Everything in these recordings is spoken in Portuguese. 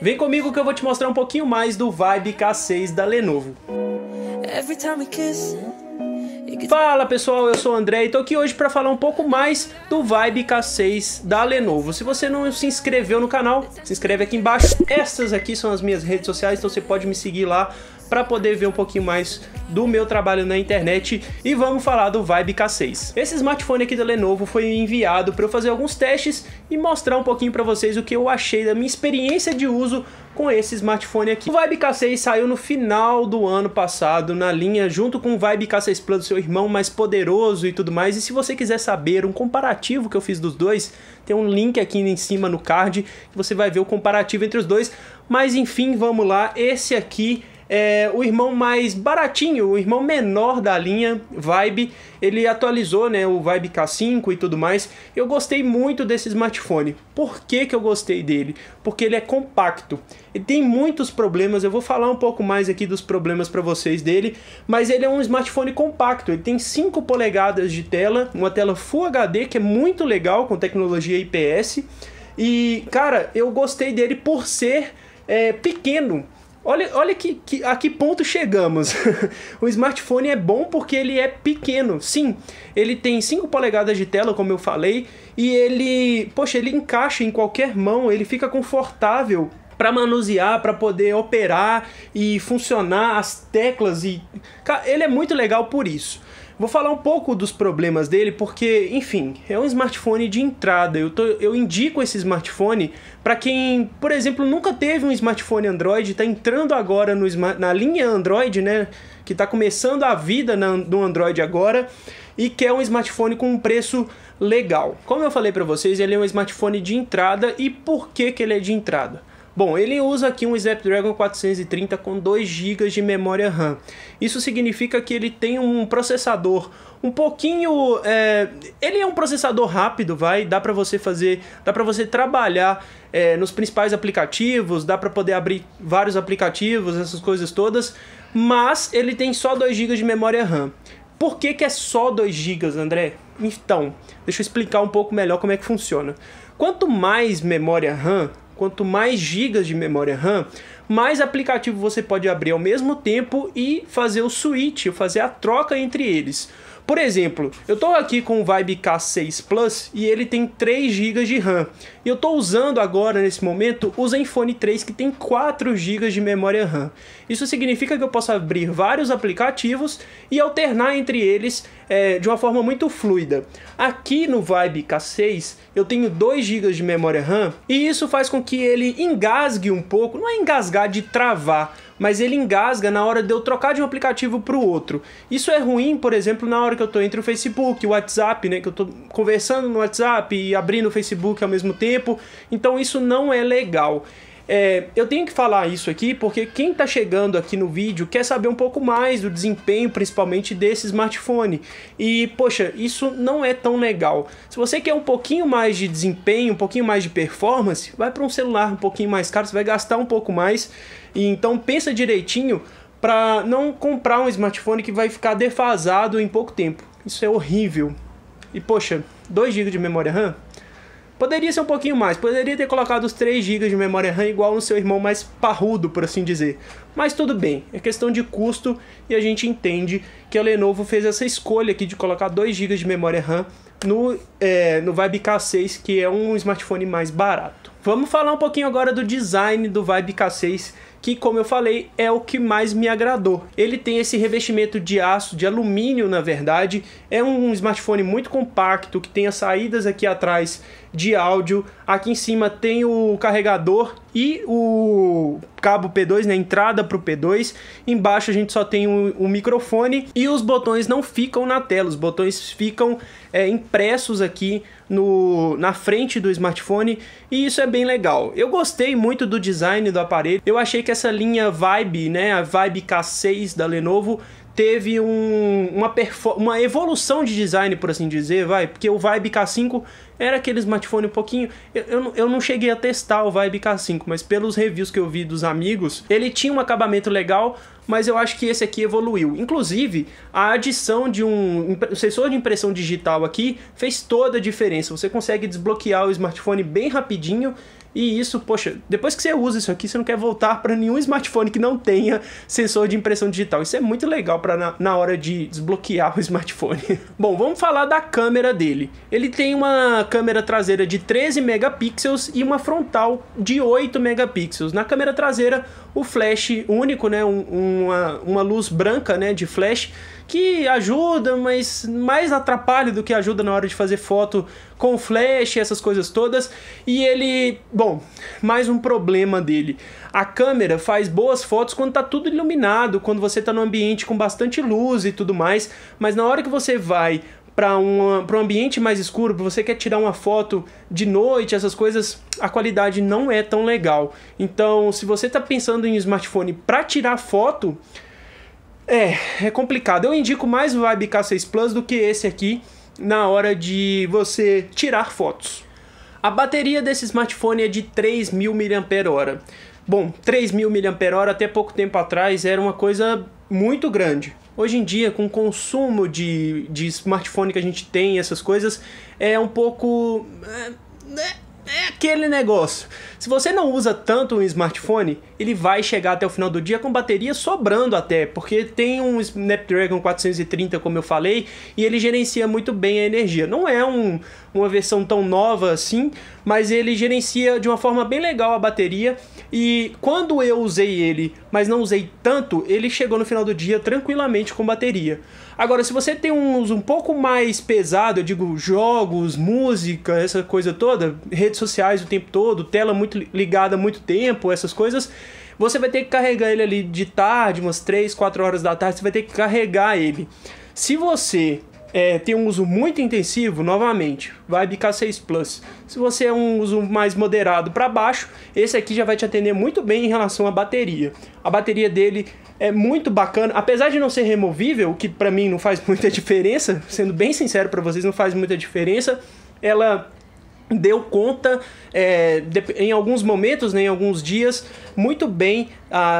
Vem comigo que eu vou te mostrar um pouquinho mais do Vibe K6 da Lenovo. Fala pessoal, eu sou o André e tô aqui hoje para falar um pouco mais do Vibe K6 da Lenovo. Se você não se inscreveu no canal, se inscreve aqui embaixo. Essas aqui são as minhas redes sociais, então você pode me seguir lá para poder ver um pouquinho mais do meu trabalho na internet e vamos falar do Vibe K6. Esse smartphone aqui da Lenovo foi enviado para eu fazer alguns testes e mostrar um pouquinho para vocês o que eu achei da minha experiência de uso com esse smartphone aqui. O Vibe K6 saiu no final do ano passado na linha junto com o Vibe K6 Plus, seu irmão mais poderoso e tudo mais. E se você quiser saber um comparativo que eu fiz dos dois, tem um link aqui em cima no card que você vai ver o comparativo entre os dois. Mas enfim, vamos lá. Esse aqui é, o irmão mais baratinho, o irmão menor da linha Vibe, ele atualizou né, o Vibe K5 e tudo mais. Eu gostei muito desse smartphone. Por que, que eu gostei dele? Porque ele é compacto. Ele tem muitos problemas, eu vou falar um pouco mais aqui dos problemas para vocês dele, mas ele é um smartphone compacto. Ele tem 5 polegadas de tela, uma tela Full HD que é muito legal com tecnologia IPS. E cara, eu gostei dele por ser é, pequeno Olha, olha que, que, a que ponto chegamos. o smartphone é bom porque ele é pequeno. Sim, ele tem 5 polegadas de tela, como eu falei, e ele, poxa, ele encaixa em qualquer mão, ele fica confortável para manusear, para poder operar e funcionar as teclas e ele é muito legal por isso. Vou falar um pouco dos problemas dele porque, enfim, é um smartphone de entrada. Eu, tô, eu indico esse smartphone para quem, por exemplo, nunca teve um smartphone Android, está entrando agora no, na linha Android, né? Que está começando a vida na, no Android agora e quer um smartphone com um preço legal. Como eu falei para vocês, ele é um smartphone de entrada e por que, que ele é de entrada? Bom, ele usa aqui um Snapdragon 430 com 2 GB de memória RAM. Isso significa que ele tem um processador um pouquinho, é... ele é um processador rápido, vai, dá para você fazer, dá para você trabalhar é, nos principais aplicativos, dá para poder abrir vários aplicativos, essas coisas todas, mas ele tem só 2 GB de memória RAM. Por que, que é só 2 GB, André? Então, deixa eu explicar um pouco melhor como é que funciona. Quanto mais memória RAM, quanto mais gigas de memória RAM, mais aplicativo você pode abrir ao mesmo tempo e fazer o switch, fazer a troca entre eles. Por exemplo, eu estou aqui com o Vibe K6 Plus e ele tem 3 GB de RAM. E eu estou usando agora, nesse momento, o Zenfone 3 que tem 4 GB de memória RAM. Isso significa que eu posso abrir vários aplicativos e alternar entre eles é, de uma forma muito fluida. Aqui no Vibe K6 eu tenho 2 GB de memória RAM e isso faz com que ele engasgue um pouco, não é engasgar de travar, mas ele engasga na hora de eu trocar de um aplicativo para o outro. Isso é ruim, por exemplo, na hora que eu estou entre o Facebook, e o WhatsApp, né, que eu estou conversando no WhatsApp e abrindo o Facebook ao mesmo tempo. Então isso não é legal. É, eu tenho que falar isso aqui porque quem está chegando aqui no vídeo quer saber um pouco mais do desempenho, principalmente desse smartphone. E poxa, isso não é tão legal. Se você quer um pouquinho mais de desempenho, um pouquinho mais de performance, vai para um celular um pouquinho mais caro, você vai gastar um pouco mais. E então pensa direitinho para não comprar um smartphone que vai ficar defasado em pouco tempo. Isso é horrível. E poxa, 2 GB de memória RAM Poderia ser um pouquinho mais, poderia ter colocado os 3 GB de memória RAM igual no seu irmão mais parrudo, por assim dizer. Mas tudo bem, é questão de custo e a gente entende que a Lenovo fez essa escolha aqui de colocar 2 GB de memória RAM no, é, no Vibe K6, que é um smartphone mais barato. Vamos falar um pouquinho agora do design do Vibe K6, que, como eu falei, é o que mais me agradou. Ele tem esse revestimento de aço, de alumínio, na verdade. É um smartphone muito compacto, que tem as saídas aqui atrás de áudio. Aqui em cima tem o carregador e o cabo P2, né, entrada para o P2. Embaixo a gente só tem o um, microfone e os botões não ficam na tela, os botões ficam é, impressos aqui no, na frente do smartphone e isso é bem legal. Eu gostei muito do design do aparelho, eu achei que essa linha Vibe, né, a Vibe K6 da Lenovo teve um, uma, uma evolução de design, por assim dizer, vai, porque o Vibe K5 era aquele smartphone um pouquinho. Eu, eu, eu, não cheguei a testar o Vibe K5, mas pelos reviews que eu vi dos amigos, ele tinha um acabamento legal, mas eu acho que esse aqui evoluiu. Inclusive, a adição de um sensor de impressão digital aqui fez toda a diferença. Você consegue desbloquear o smartphone bem rapidinho e isso, poxa, depois que você usa isso aqui, você não quer voltar para nenhum smartphone que não tenha sensor de impressão digital. Isso é muito legal para na, na, hora de desbloquear o smartphone. Bom, vamos falar da câmera dele. Ele tem uma câmera traseira de 13 megapixels e uma frontal de 8 megapixels. Na câmera traseira, o flash único, né, um, uma, uma luz branca, né, de flash que ajuda, mas mais atrapalha do que ajuda na hora de fazer foto com flash, essas coisas todas. E ele, bom, mais um problema dele. A câmera faz boas fotos quando tá tudo iluminado, quando você tá num ambiente com bastante luz e tudo mais, mas na hora que você vai para um ambiente mais escuro, você quer tirar uma foto de noite, essas coisas, a qualidade não é tão legal. Então, se você está pensando em um smartphone para tirar foto, é, é complicado. Eu indico mais o Vibe K6 Plus do que esse aqui na hora de você tirar fotos. A bateria desse smartphone é de 3.000 mAh. Bom, 3.000 mAh até pouco tempo atrás era uma coisa muito grande. Hoje em dia, com o consumo de, de smartphone que a gente tem, essas coisas, é um pouco. É, é, é aquele negócio. Se você não usa tanto um smartphone, ele vai chegar até o final do dia com bateria sobrando até, porque tem um Snapdragon 430, como eu falei, e ele gerencia muito bem a energia. Não é um, uma versão tão nova assim, mas ele gerencia de uma forma bem legal a bateria. E quando eu usei ele, mas não usei tanto, ele chegou no final do dia tranquilamente com bateria. Agora, se você tem um uso um pouco mais pesado, eu digo jogos, música, essa coisa toda, redes sociais o tempo todo, tela muito muito ligada há muito tempo, essas coisas, você vai ter que carregar ele ali de tarde, umas 3, 4 horas da tarde, você vai ter que carregar ele. Se você é, tem um uso muito intensivo, novamente, vai bicar 6 Plus. Se você é um uso mais moderado para baixo, esse aqui já vai te atender muito bem em relação à bateria. A bateria dele é muito bacana, apesar de não ser removível, que para mim não faz muita diferença, sendo bem sincero para vocês, não faz muita diferença. Ela deu conta é, em alguns momentos, né, em alguns dias, muito bem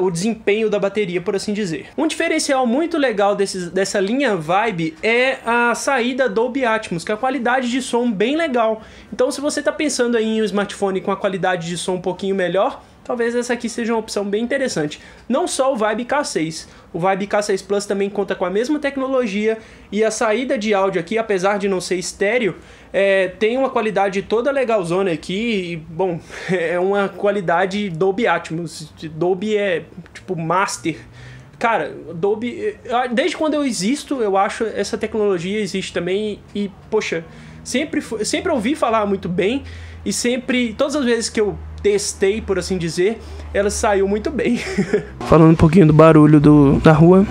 o desempenho da bateria, por assim dizer. Um diferencial muito legal desses, dessa linha Vibe é a saída Dolby Atmos, que é a qualidade de som bem legal. Então, se você está pensando em um smartphone com a qualidade de som um pouquinho melhor, talvez essa aqui seja uma opção bem interessante. Não só o Vibe K6, o Vibe K6 Plus também conta com a mesma tecnologia e a saída de áudio aqui, apesar de não ser estéreo, é, tem uma qualidade toda legalzona aqui e, bom, é uma qualidade Dolby Atmos. Dolby é, tipo, master cara, Dolby, desde quando eu existo, eu acho essa tecnologia existe também e poxa, sempre sempre ouvi falar muito bem e sempre, todas as vezes que eu testei, por assim dizer, ela saiu muito bem. Falando um pouquinho do barulho do, da rua.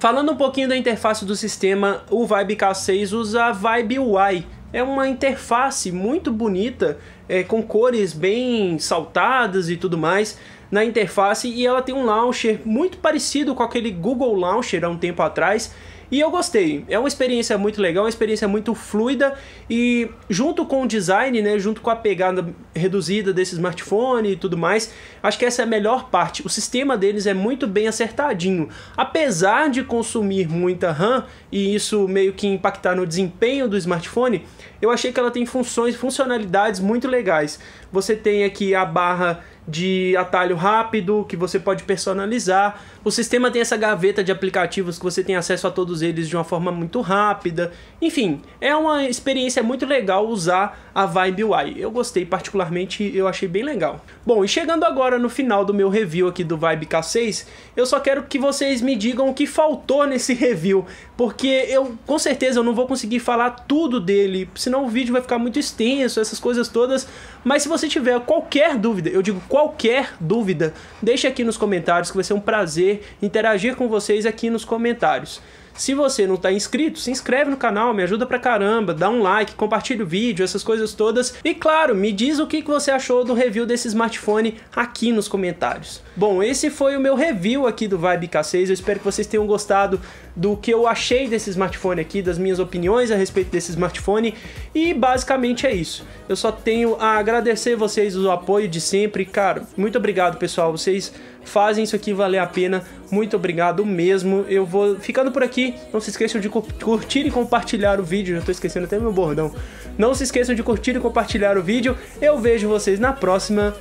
Falando um pouquinho da interface do sistema, o Vibe K6 usa a Vibe UI. É uma interface muito bonita, é, com cores bem saltadas e tudo mais na interface e ela tem um launcher muito parecido com aquele Google Launcher há um tempo atrás, e eu gostei. É uma experiência muito legal, é uma experiência muito fluida e junto com o design, né, junto com a pegada reduzida desse smartphone e tudo mais, acho que essa é a melhor parte. O sistema deles é muito bem acertadinho. Apesar de consumir muita RAM e isso meio que impactar no desempenho do smartphone, eu achei que ela tem funções, funcionalidades muito legais. Você tem aqui a barra de atalho rápido que você pode personalizar. O sistema tem essa gaveta de aplicativos que você tem acesso a todos eles de uma forma muito rápida. Enfim, é uma experiência muito legal usar a Vibe UI. Eu gostei particularmente, eu achei bem legal. Bom, e chegando agora no final do meu review aqui do Vibe K6, eu só quero que vocês me digam o que faltou nesse review, porque eu com certeza eu não vou conseguir falar tudo dele senão o vídeo vai ficar muito extenso, essas coisas todas. Mas se você tiver qualquer dúvida, eu digo qualquer dúvida, deixe aqui nos comentários que vai ser um prazer interagir com vocês aqui nos comentários. Se você não está inscrito, se inscreve no canal, me ajuda pra caramba, dá um like, compartilha o vídeo, essas coisas todas. E claro, me diz o que você achou do review desse smartphone aqui nos comentários. Bom, esse foi o meu review aqui do Vibe K6, eu espero que vocês tenham gostado do que eu achei desse smartphone aqui, das minhas opiniões a respeito desse smartphone e basicamente é isso. Eu só tenho a agradecer vocês o apoio de sempre, cara. Muito obrigado, pessoal. Vocês fazem isso aqui valer a pena. Muito obrigado mesmo. Eu vou ficando por aqui. Não se esqueçam de curtir e compartilhar o vídeo. Já tô esquecendo até meu bordão. Não se esqueçam de curtir e compartilhar o vídeo. Eu vejo vocês na próxima.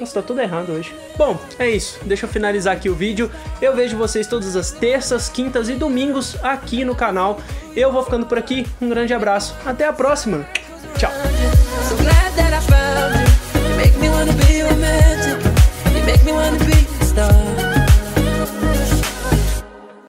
Nossa, tá tudo errado hoje. Bom, é isso. Deixa eu finalizar aqui o vídeo. Eu vejo vocês todas as terças, quintas e domingos aqui no canal. Eu vou ficando por aqui. Um grande abraço. Até a próxima. Tchau.